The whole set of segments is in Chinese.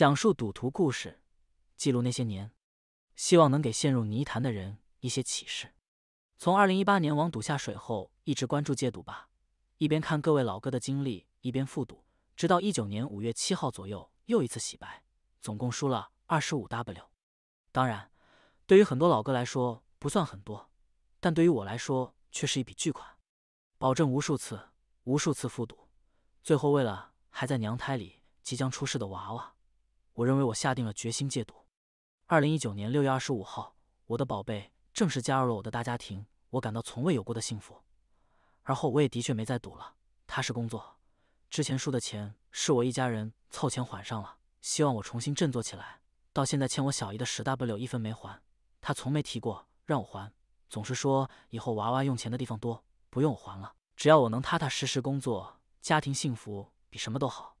讲述赌徒故事，记录那些年，希望能给陷入泥潭的人一些启示。从二零一八年王赌下水后，一直关注戒赌吧，一边看各位老哥的经历，一边复赌，直到一九年五月七号左右又一次洗白，总共输了二十五 W。当然，对于很多老哥来说不算很多，但对于我来说却是一笔巨款。保证无数次、无数次复赌，最后为了还在娘胎里即将出世的娃娃。我认为我下定了决心戒赌。二零一九年六月二十五号，我的宝贝正式加入了我的大家庭，我感到从未有过的幸福。而后我也的确没再赌了，踏实工作。之前输的钱是我一家人凑钱还上了。希望我重新振作起来。到现在欠我小姨的十 W 一分没还，她从没提过让我还，总是说以后娃娃用钱的地方多，不用我还了。只要我能踏踏实实工作，家庭幸福比什么都好。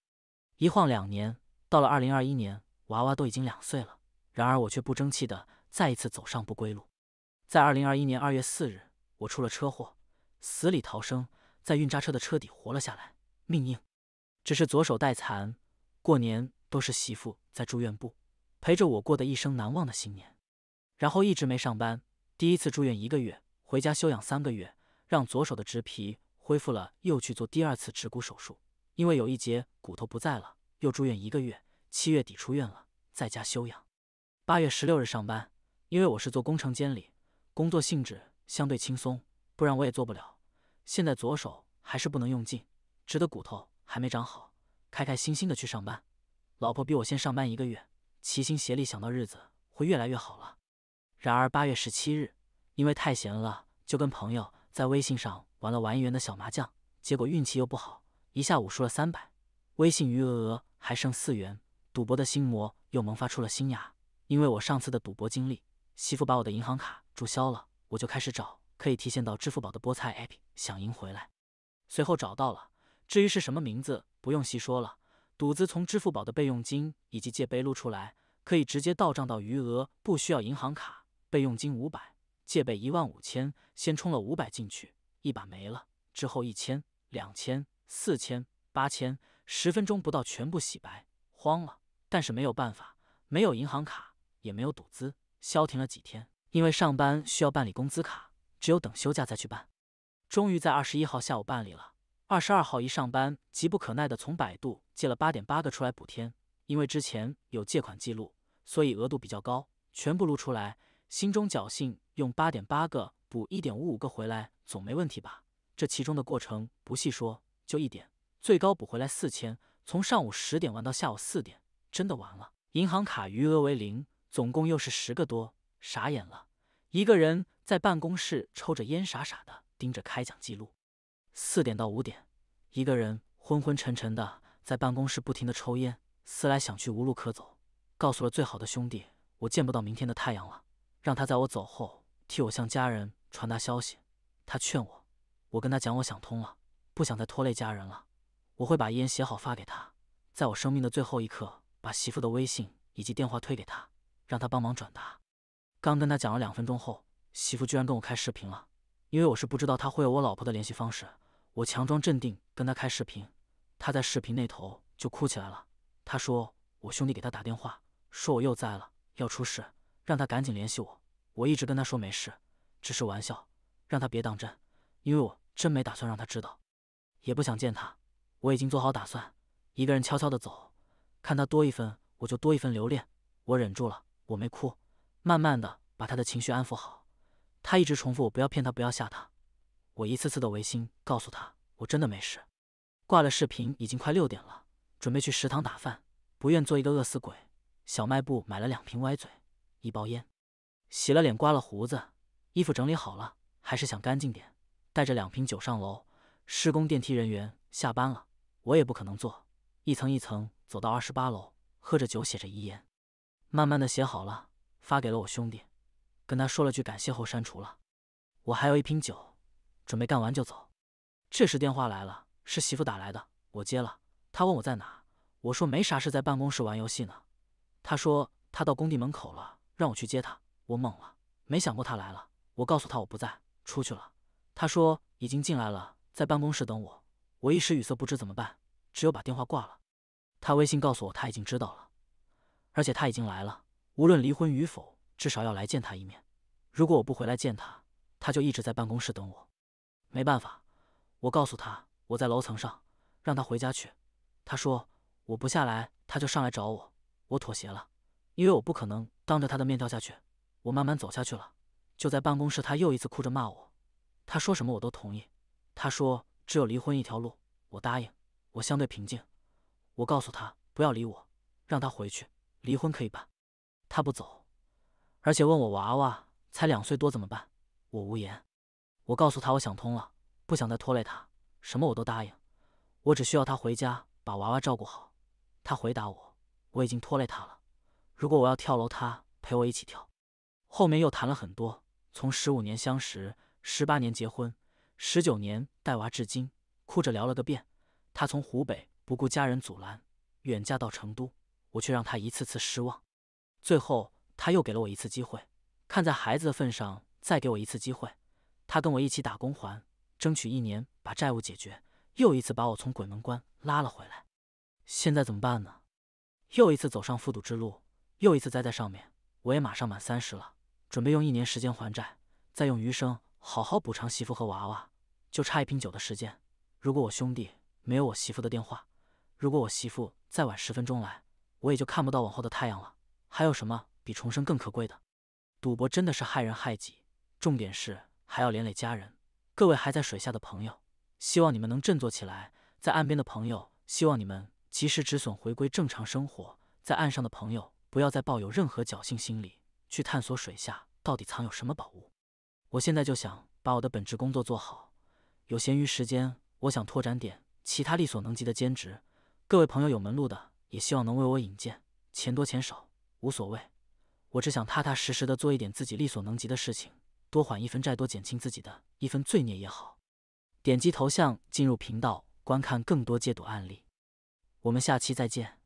一晃两年。到了二零二一年，娃娃都已经两岁了，然而我却不争气的再一次走上不归路。在二零二一年二月四日，我出了车祸，死里逃生，在运渣车的车底活了下来，命硬，只是左手带残。过年都是媳妇在住院部陪着我，过的一生难忘的新年。然后一直没上班，第一次住院一个月，回家休养三个月，让左手的植皮恢复了，又去做第二次植骨手术，因为有一节骨头不在了。又住院一个月，七月底出院了，在家休养。八月十六日上班，因为我是做工程监理，工作性质相对轻松，不然我也做不了。现在左手还是不能用劲，直的骨头还没长好。开开心心的去上班，老婆比我先上班一个月，齐心协力，想到日子会越来越好了。然而八月十七日，因为太闲了，就跟朋友在微信上玩了玩一元的小麻将，结果运气又不好，一下午输了三百。微信余额还剩四元，赌博的心魔又萌发出了新芽。因为我上次的赌博经历，媳妇把我的银行卡注销了，我就开始找可以提现到支付宝的菠菜 APP，想赢回来。随后找到了，至于是什么名字，不用细说了。赌资从支付宝的备用金以及借呗撸出来，可以直接到账到余额，不需要银行卡。备用金五百，借呗一万五千，先充了五百进去，一把没了，之后一千、两千、四千、八千。十分钟不到，全部洗白，慌了，但是没有办法，没有银行卡，也没有赌资，消停了几天，因为上班需要办理工资卡，只有等休假再去办。终于在二十一号下午办理了，二十二号一上班，急不可耐的从百度借了八点八个出来补天，因为之前有借款记录，所以额度比较高，全部撸出来，心中侥幸用八点八个补一点五五个回来，总没问题吧？这其中的过程不细说，就一点。最高补回来四千，从上午十点玩到下午四点，真的完了，银行卡余额为零，总共又是十个多，傻眼了。一个人在办公室抽着烟，傻傻的盯着开奖记录。四点到五点，一个人昏昏沉沉的在办公室不停的抽烟，思来想去无路可走，告诉了最好的兄弟，我见不到明天的太阳了，让他在我走后替我向家人传达消息。他劝我，我跟他讲我想通了，不想再拖累家人了。我会把遗言写好发给他，在我生命的最后一刻，把媳妇的微信以及电话推给他，让他帮忙转达。刚跟他讲了两分钟后，媳妇居然跟我开视频了，因为我是不知道他会有我老婆的联系方式。我强装镇定跟他开视频，他在视频那头就哭起来了。他说我兄弟给他打电话，说我又栽了，要出事，让他赶紧联系我。我一直跟他说没事，只是玩笑，让他别当真，因为我真没打算让他知道，也不想见他。我已经做好打算，一个人悄悄地走，看他多一分，我就多一分留恋。我忍住了，我没哭，慢慢地把他的情绪安抚好。他一直重复我不要骗他，不要吓他。我一次次的违心告诉他我真的没事。挂了视频，已经快六点了，准备去食堂打饭，不愿做一个饿死鬼。小卖部买了两瓶歪嘴，一包烟，洗了脸，刮了胡子，衣服整理好了，还是想干净点。带着两瓶酒上楼，施工电梯人员下班了。我也不可能做，一层一层走到二十八楼，喝着酒写着遗言，慢慢的写好了，发给了我兄弟，跟他说了句感谢后删除了。我还有一瓶酒，准备干完就走。这时电话来了，是媳妇打来的，我接了，她问我在哪，我说没啥事，在办公室玩游戏呢。她说她到工地门口了，让我去接她。我懵了，没想过她来了。我告诉她我不在，出去了。她说已经进来了，在办公室等我。我一时语塞，不知怎么办，只有把电话挂了。他微信告诉我他已经知道了，而且他已经来了。无论离婚与否，至少要来见他一面。如果我不回来见他，他就一直在办公室等我。没办法，我告诉他我在楼层上，让他回家去。他说我不下来，他就上来找我。我妥协了，因为我不可能当着他的面掉下去。我慢慢走下去了。就在办公室，他又一次哭着骂我。他说什么我都同意。他说。只有离婚一条路，我答应。我相对平静。我告诉他不要理我，让他回去。离婚可以办。他不走，而且问我娃娃才两岁多怎么办。我无言。我告诉他我想通了，不想再拖累他，什么我都答应。我只需要他回家把娃娃照顾好。他回答我我已经拖累他了。如果我要跳楼，他陪我一起跳。后面又谈了很多，从十五年相识，十八年结婚。十九年带娃至今，哭着聊了个遍。他从湖北不顾家人阻拦，远嫁到成都，我却让他一次次失望。最后，他又给了我一次机会，看在孩子的份上，再给我一次机会。他跟我一起打工还，争取一年把债务解决，又一次把我从鬼门关拉了回来。现在怎么办呢？又一次走上复赌之路，又一次栽在上面。我也马上满三十了，准备用一年时间还债，再用余生。好好补偿媳妇和娃娃，就差一瓶酒的时间。如果我兄弟没有我媳妇的电话，如果我媳妇再晚十分钟来，我也就看不到往后的太阳了。还有什么比重生更可贵的？赌博真的是害人害己，重点是还要连累家人。各位还在水下的朋友，希望你们能振作起来；在岸边的朋友，希望你们及时止损，回归正常生活；在岸上的朋友，不要再抱有任何侥幸心理，去探索水下到底藏有什么宝物。我现在就想把我的本职工作做好，有闲余时间，我想拓展点其他力所能及的兼职。各位朋友有门路的，也希望能为我引荐，钱多钱少无所谓，我只想踏踏实实的做一点自己力所能及的事情，多还一分债，多减轻自己的一分罪孽也好。点击头像进入频道，观看更多戒赌案例。我们下期再见。